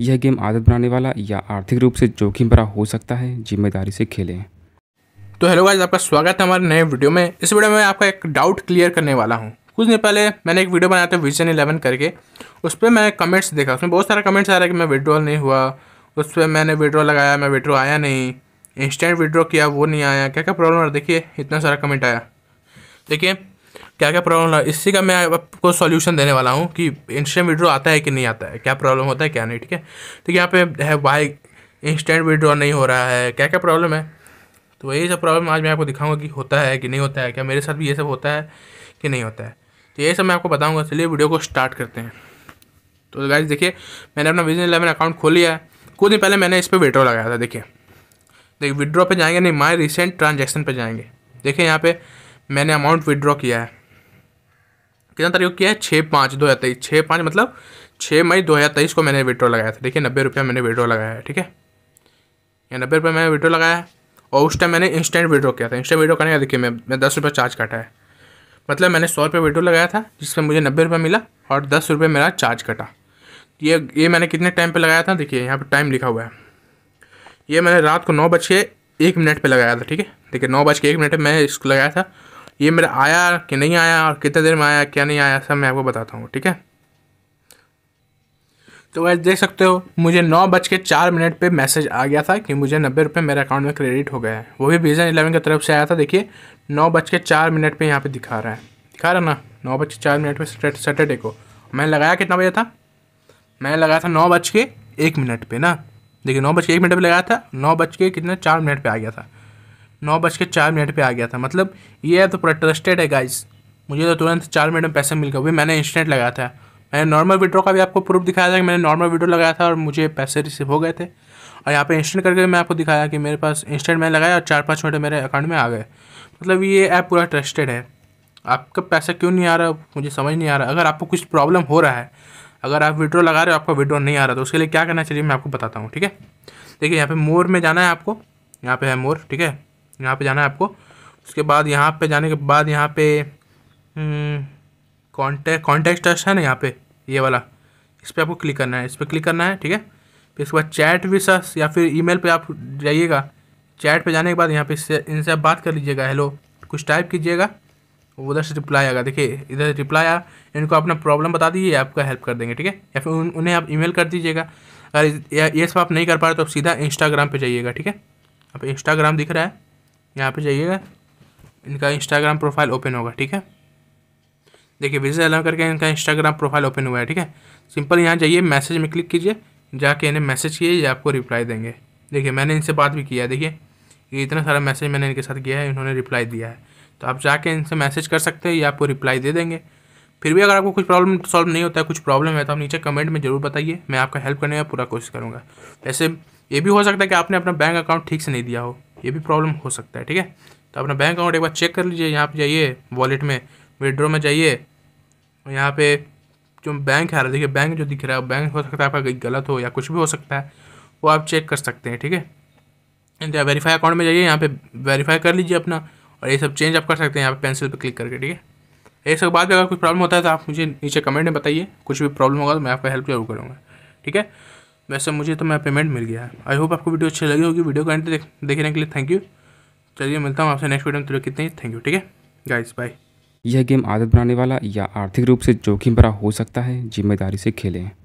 यह गेम आदत बनाने वाला या आर्थिक रूप से जोखिम भरा हो सकता है जिम्मेदारी से खेलें तो हेलो गाइज आपका स्वागत है हमारे नए वीडियो में इस वीडियो में आपका एक डाउट क्लियर करने वाला हूँ कुछ दिन पहले मैंने एक वीडियो बनाया था विजन इलेवन करके उस पर मैं कमेंट्स देखा उसमें बहुत सारा कमेंट्स आ रहा है कि मैं विड्रॉल नहीं हुआ उस पर मैंने विड्रॉ लगाया मैं विड्रॉ आया नहीं इंस्टेंट विड्रॉ किया वो नहीं आया क्या क्या प्रॉब्लम देखिए इतना सारा कमेंट आया देखिए क्या क्या प्रॉब्लम है इसी का मैं आपको सॉल्यूशन देने वाला हूँ कि इंस्टेंट विड्रॉ आता है कि नहीं आता है क्या प्रॉब्लम होता है क्या नहीं ठीक है तो यहाँ पे है वाई इंस्टेंट विड्रॉ नहीं हो रहा है क्या क्या प्रॉब्लम है तो यही सब प्रॉब्लम आज मैं आपको दिखाऊंगा कि होता है कि नहीं होता है क्या मेरे साथ भी ये सब होता है कि नहीं होता है तो ये सब मैं आपको बताऊँगा चलिए वीडियो को स्टार्ट करते हैं तो गाइज देखिए मैंने अपना बिजनेस इलेवन अकाउंट खोल लिया है कुछ दिन पहले मैंने इस पर विड्रॉ लगाया था देखिए देखिए विड्रॉ पर जाएंगे नहीं माई रिसेंट ट्रांजेक्शन पे जाएंगे देखिए यहाँ पे मैंने अमाउंट विदड्रॉ किया है कितना तारीख को किया है छः पाँच दो हज़ार तेईस छः पाँच मतलब छः मई दो हज़ार तेईस को मैंने विड्रॉ लगाया था देखिए नब्बे रुपया मैंने विड्रॉ लगाया है ठीक है या नब्बे रुपये मैंने विड्रॉ लगाया है और उस टाइम मैंने इंस्टेंट विड्रॉ किया था इंस्टेंट विड्रॉ करने का देखिए मैं मैं दस रुपये चार्ज काटा है मतलब मैंने सौ रुपये विड्रॉ लगाया था जिसमें मुझे नब्बे रुपये मिला और दस रुपये मेरा चार्ज कटा ये ये मैंने कितने टाइम पर लगाया था देखिए यहाँ पर टाइम लिखा हुआ है ये मैंने रात को नौ बज के एक मिनट पर लगाया था ठीक है देखिए नौ बज के एक मिनट पर मैं इसको लगाया था ये मेरा आया कि नहीं आया और कितने देर में आया क्या नहीं आया सब मैं आपको बताता हूँ ठीक है तो वैसे देख सकते हो मुझे नौ बज के चार मिनट पर मैसेज आ गया था कि मुझे नब्बे रुपये मेरे अकाउंट में क्रेडिट हो गया है वो भी वीज़न इलेवन की तरफ से आया था देखिए नौ बज के चार मिनट पर यहाँ पर दिखा रहा है दिखा रहा ना नौ बज के चार मिनट पर सैटरडे को मैंने लगाया कितना बजे था मैंने लगाया था नौ बज के एक मिनट पर ना देखिए नौ बज के एक मिनट पर लगाया था नौ बज के कितने चार मिनट पर आ गया था नौ बज के चार मिनट पर आ गया था मतलब ये ऐप तो पूरा ट्रस्टेड है गाइज मुझे तो तुरंत चार मिनट में पैसा मिल गया वो मैंने इंस्टेंट लगाया था मैंने नॉर्मल विड्रो का भी आपको प्रूफ दिखाया था कि मैंने नॉर्मल विड्रो लगाया था और मुझे पैसे रिसीव हो गए थे और यहाँ पे इंस्टेंट करके मैं आपको दिखाया कि मेरे पास इंस्टेंट मैंने लगाया और चार पाँच मिनट मेरे अकाउंट में आ गए मतलब ये ऐप पूरा ट्रस्टेड है आपका पैसा क्यों नहीं आ रहा मुझे समझ नहीं आ रहा अगर आपको कुछ प्रॉब्लम हो रहा है अगर आप विड्रो लगा रहे हो आपका विड्रो नहीं आ रहा तो उसके लिए क्या करना चाहिए मैं आपको बताता हूँ ठीक है देखिए यहाँ पर मोर में जाना है आपको यहाँ पर है मोर ठीक है यहाँ पे जाना है आपको उसके बाद यहाँ पे जाने के बाद यहाँ पे कॉन्टेक्ट कॉन्टेक्ट टच है ना यहाँ पे ये वाला इस पर आपको क्लिक करना है इस पर क्लिक करना है ठीक है फिर उसके बाद चैट भी सर या फिर ईमेल पे आप जाइएगा चैट पे जाने के बाद यहाँ पे इससे इनसे आप बात कर लीजिएगा हेलो कुछ टाइप कीजिएगा उधर से रिप्लाई आएगा देखिए इधर रिप्लाई आया इनको अपना प्रॉब्लम बता दीजिए आपका हेल्प कर देंगे ठीक है या फिर उन, उन्हें आप ईमेल कर दीजिएगा अगर ये सब आप नहीं कर पा रहे तो आप सीधा इंस्टाग्राम पे जाइएगा ठीक है आप इंस्टाग्राम दिख रहा है यहाँ पे जाइएगा इनका इंस्टाग्राम प्रोफाइल ओपन होगा ठीक है देखिए विजिट अलाउ करके इनका इंस्टाग्राम प्रोफाइल ओपन हुआ है ठीक है सिंपल यहाँ जाइए मैसेज में क्लिक कीजिए जाके इन्हें मैसेज किए ये आपको रिप्लाई देंगे देखिए मैंने इनसे बात भी किया है देखिए ये इतना सारा मैसेज मैंने इनके साथ किया है इन्होंने रिप्लाई दिया है तो आप जाके इनसे मैसेज कर सकते हैं या आपको रिप्लाई दे देंगे फिर भी अगर आपको कुछ प्रॉब्लम सॉल्व नहीं होता है कुछ प्रॉब्लम है तो आप नीचे कमेंट में जरूर बताइए मैं आपका हेल्प करने का पूरा कोशिश करूँगा वैसे ये भी हो सकता है कि आपने अपना बैंक अकाउंट ठीक से नहीं दिया हो ये भी प्रॉब्लम हो सकता है ठीक है तो अपना बैंक अकाउंट एक बार चेक कर लीजिए यहाँ पर जाइए वॉलेट में विड्रो में जाइए यहाँ पे जो बैंक है देखिए बैंक जो दिख रहा है बैंक हो सकता है आपका गलत हो या कुछ भी हो सकता है वो आप चेक कर सकते हैं ठीक है वेरीफाई अकाउंट तो में जाइए यहाँ पे वेरीफाई कर लीजिए अपना और ये सब चेंज आप कर सकते हैं यहाँ पे पेंसिल पे क्लिक करके ठीक है एक सब बाद अगर कोई प्रॉब्लम होता है तो आप मुझे नीचे कमेंट में बताइए कुछ भी प्रॉब्लम होगा तो मैं आपका हेल्प जरूर करूँगा ठीक है वैसे मुझे तो मैं पेमेंट मिल गया आई होप आपको वीडियो अच्छी लगी होगी वीडियो का देख, देखने के लिए थैंक यू चलिए मिलता हूँ आपसे नेक्स्ट वीडियो में तुरंत कितने थैंक यू ठीक है गाइस बाय यह गेम आदत बनाने वाला या आर्थिक रूप से जोखिम भरा हो सकता है जिम्मेदारी से खेलें